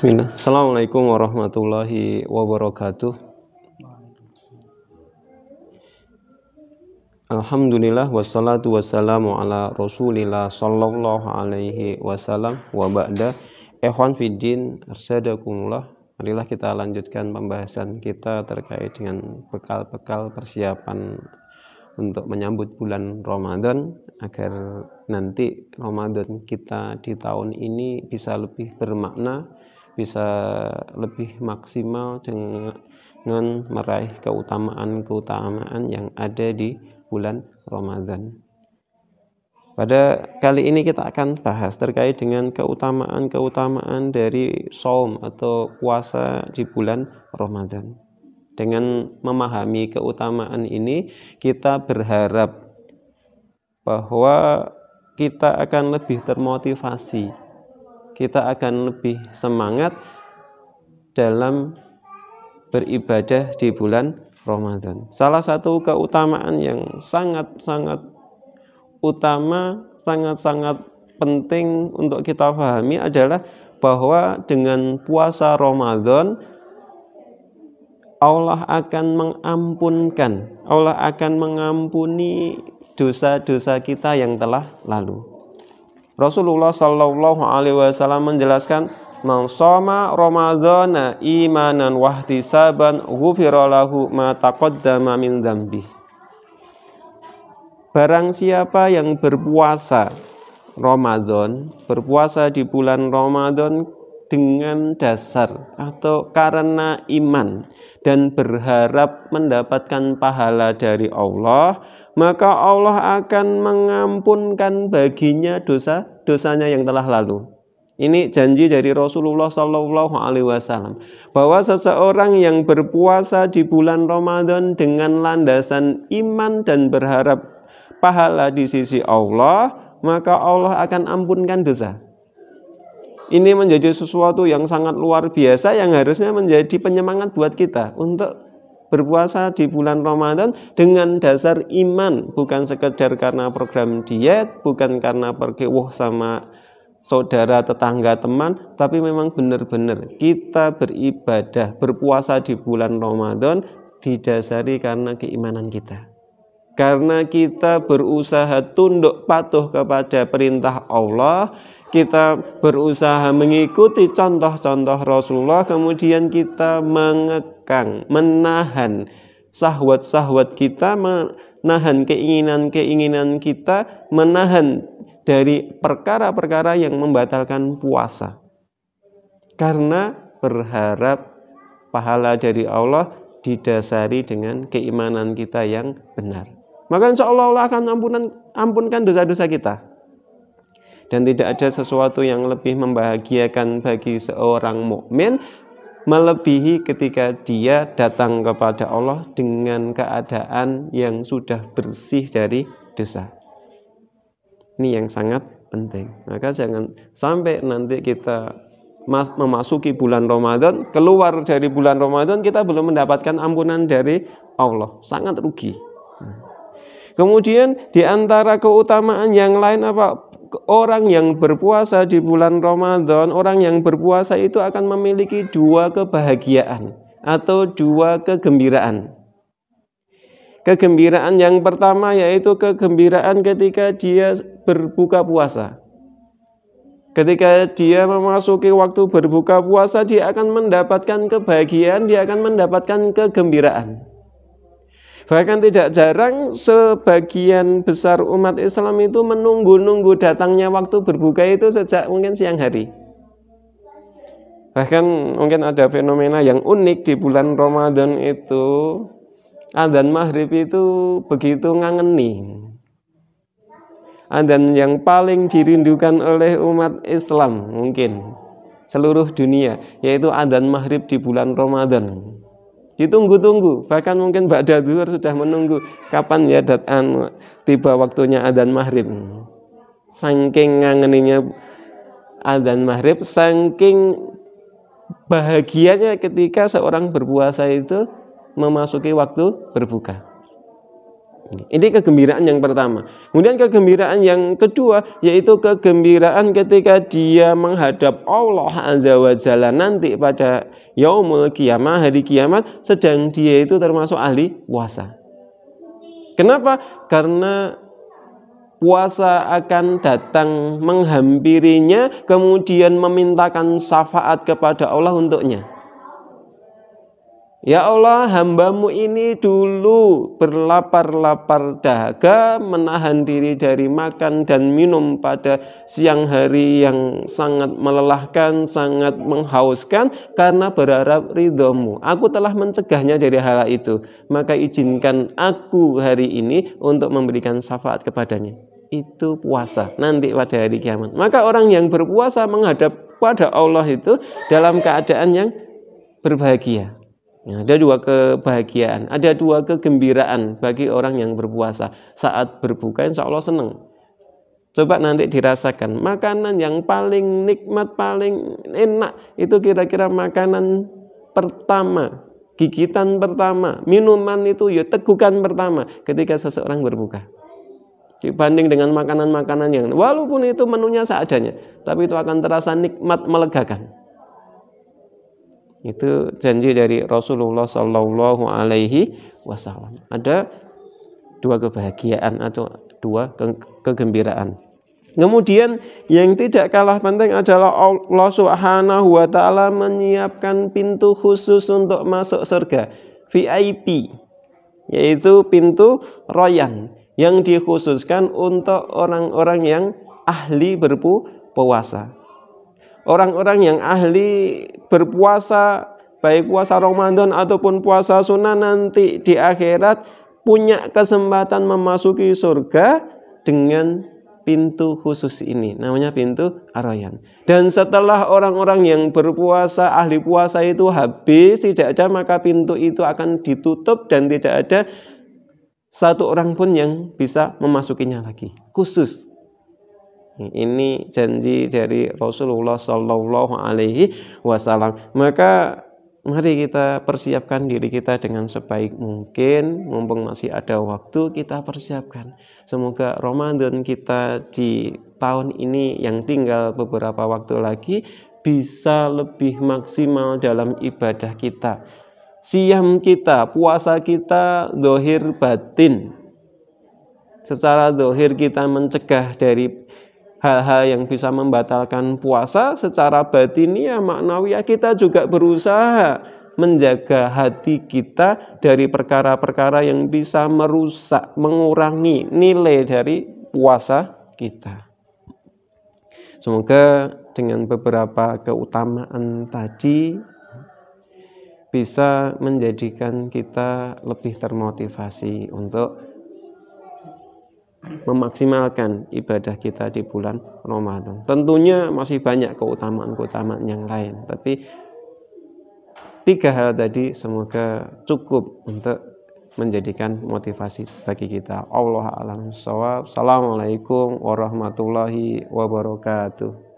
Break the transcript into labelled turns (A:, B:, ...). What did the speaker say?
A: Bismillah. Assalamualaikum warahmatullahi wabarakatuh. Alhamdulillah wassalatu wassalamu ala Rasulillah sallallahu alaihi wasallam wa ba'da. Ikhwan fiddin, arsadakumullah. Marilah kita lanjutkan pembahasan kita terkait dengan bekal-bekal persiapan untuk menyambut bulan Ramadan agar nanti Ramadan kita di tahun ini bisa lebih bermakna bisa lebih maksimal dengan meraih keutamaan-keutamaan yang ada di bulan Ramadan. Pada kali ini kita akan bahas terkait dengan keutamaan-keutamaan dari saum atau puasa di bulan Ramadan. Dengan memahami keutamaan ini, kita berharap bahwa kita akan lebih termotivasi kita akan lebih semangat dalam beribadah di bulan Ramadan. Salah satu keutamaan yang sangat-sangat utama, sangat-sangat penting untuk kita pahami adalah bahwa dengan puasa Ramadan Allah akan mengampunkan, Allah akan mengampuni dosa-dosa kita yang telah lalu. Rasulullah Shallallahu Alaihi Wasallam menjelaskan Man soma Ramadana imanan wahtisaban saban, lahu ma taqaddama min dzambi. Barang siapa yang berpuasa Ramadan, berpuasa di bulan Ramadan dengan dasar atau karena iman dan berharap mendapatkan pahala dari Allah, maka Allah akan mengampunkan baginya dosa dosanya yang telah lalu. Ini janji dari Rasulullah Shallallahu Alaihi Wasallam bahwa seseorang yang berpuasa di bulan Ramadan dengan landasan iman dan berharap pahala di sisi Allah, maka Allah akan ampunkan dosa. Ini menjadi sesuatu yang sangat luar biasa yang harusnya menjadi penyemangat buat kita untuk berpuasa di bulan Ramadan dengan dasar iman, bukan sekedar karena program diet, bukan karena pergi wah sama saudara, tetangga, teman, tapi memang benar-benar kita beribadah, berpuasa di bulan Ramadan didasari karena keimanan kita. Karena kita berusaha tunduk patuh kepada perintah Allah, kita berusaha mengikuti contoh-contoh Rasulullah kemudian kita mengekang menahan sahwat-sahwat kita menahan keinginan-keinginan kita menahan dari perkara-perkara yang membatalkan puasa karena berharap pahala dari Allah didasari dengan keimanan kita yang benar maka insya Allah Allah akan ampunkan dosa-dosa kita dan tidak ada sesuatu yang lebih membahagiakan bagi seorang mukmin melebihi ketika dia datang kepada Allah dengan keadaan yang sudah bersih dari dosa. Ini yang sangat penting. Maka jangan sampai nanti kita memasuki bulan Ramadan, keluar dari bulan Ramadan kita belum mendapatkan ampunan dari Allah. Sangat rugi. Nah. Kemudian di antara keutamaan yang lain apa? orang yang berpuasa di bulan Ramadan, orang yang berpuasa itu akan memiliki dua kebahagiaan atau dua kegembiraan. Kegembiraan yang pertama yaitu kegembiraan ketika dia berbuka puasa. Ketika dia memasuki waktu berbuka puasa, dia akan mendapatkan kebahagiaan, dia akan mendapatkan kegembiraan. Bahkan tidak jarang sebagian besar umat Islam itu menunggu-nunggu datangnya waktu berbuka itu sejak mungkin siang hari. Bahkan mungkin ada fenomena yang unik di bulan Ramadan itu Adhan maghrib itu begitu ngangeni. Adhan yang paling dirindukan oleh umat Islam mungkin seluruh dunia yaitu Adhan maghrib di bulan Ramadan. Ditunggu-tunggu, bahkan mungkin Ba'da Zuhur sudah menunggu kapan ya datan tiba waktunya adzan maghrib. Saking ngangeninya adzan maghrib, saking bahagianya ketika seorang berpuasa itu memasuki waktu berbuka. Ini kegembiraan yang pertama. Kemudian kegembiraan yang kedua yaitu kegembiraan ketika dia menghadap Allah Azza wa Jalla nanti pada yaumul Kiamat, hari kiamat sedang dia itu termasuk ahli puasa. Kenapa? Karena puasa akan datang menghampirinya kemudian memintakan syafaat kepada Allah untuknya. Ya Allah, hambamu ini dulu berlapar-lapar dahaga, menahan diri dari makan dan minum pada siang hari yang sangat melelahkan, sangat menghauskan, karena berharap ridhomu. Aku telah mencegahnya dari hal itu, maka izinkan aku hari ini untuk memberikan syafaat kepadanya. Itu puasa, nanti pada hari kiamat. Maka orang yang berpuasa menghadap pada Allah itu dalam keadaan yang berbahagia Ya, ada dua kebahagiaan, ada dua kegembiraan bagi orang yang berpuasa. Saat berbuka insya Allah senang. Coba nanti dirasakan, makanan yang paling nikmat, paling enak itu kira-kira makanan pertama, gigitan pertama, minuman itu ya tegukan pertama ketika seseorang berbuka dibanding dengan makanan-makanan yang walaupun itu menunya seadanya tapi itu akan terasa nikmat melegakan itu janji dari Rasulullah Sallallahu Alaihi Wasallam. Ada dua kebahagiaan atau dua ke kegembiraan. Kemudian yang tidak kalah penting adalah Allah Subhanahu wa taala menyiapkan pintu khusus untuk masuk surga, VIP, yaitu pintu royan yang dikhususkan untuk orang-orang yang ahli berpuasa orang-orang yang ahli berpuasa baik puasa Ramadan ataupun puasa sunnah nanti di akhirat punya kesempatan memasuki surga dengan pintu khusus ini namanya pintu Aroyan dan setelah orang-orang yang berpuasa ahli puasa itu habis tidak ada maka pintu itu akan ditutup dan tidak ada satu orang pun yang bisa memasukinya lagi khusus ini janji dari Rasulullah Shallallahu Alaihi Wasallam. Maka mari kita persiapkan diri kita dengan sebaik mungkin. Mumpung masih ada waktu, kita persiapkan. Semoga Ramadan kita di tahun ini yang tinggal beberapa waktu lagi bisa lebih maksimal dalam ibadah kita. Siam kita, puasa kita, dohir batin, secara dohir kita mencegah dari hal-hal yang bisa membatalkan puasa secara batinia maknawi kita juga berusaha menjaga hati kita dari perkara-perkara yang bisa merusak, mengurangi nilai dari puasa kita. Semoga dengan beberapa keutamaan tadi bisa menjadikan kita lebih termotivasi untuk memaksimalkan ibadah kita di bulan Ramadan. Tentunya masih banyak keutamaan-keutamaan yang lain, tapi tiga hal tadi semoga cukup untuk menjadikan motivasi bagi kita. Allah alam sawab. Assalamualaikum warahmatullahi wabarakatuh.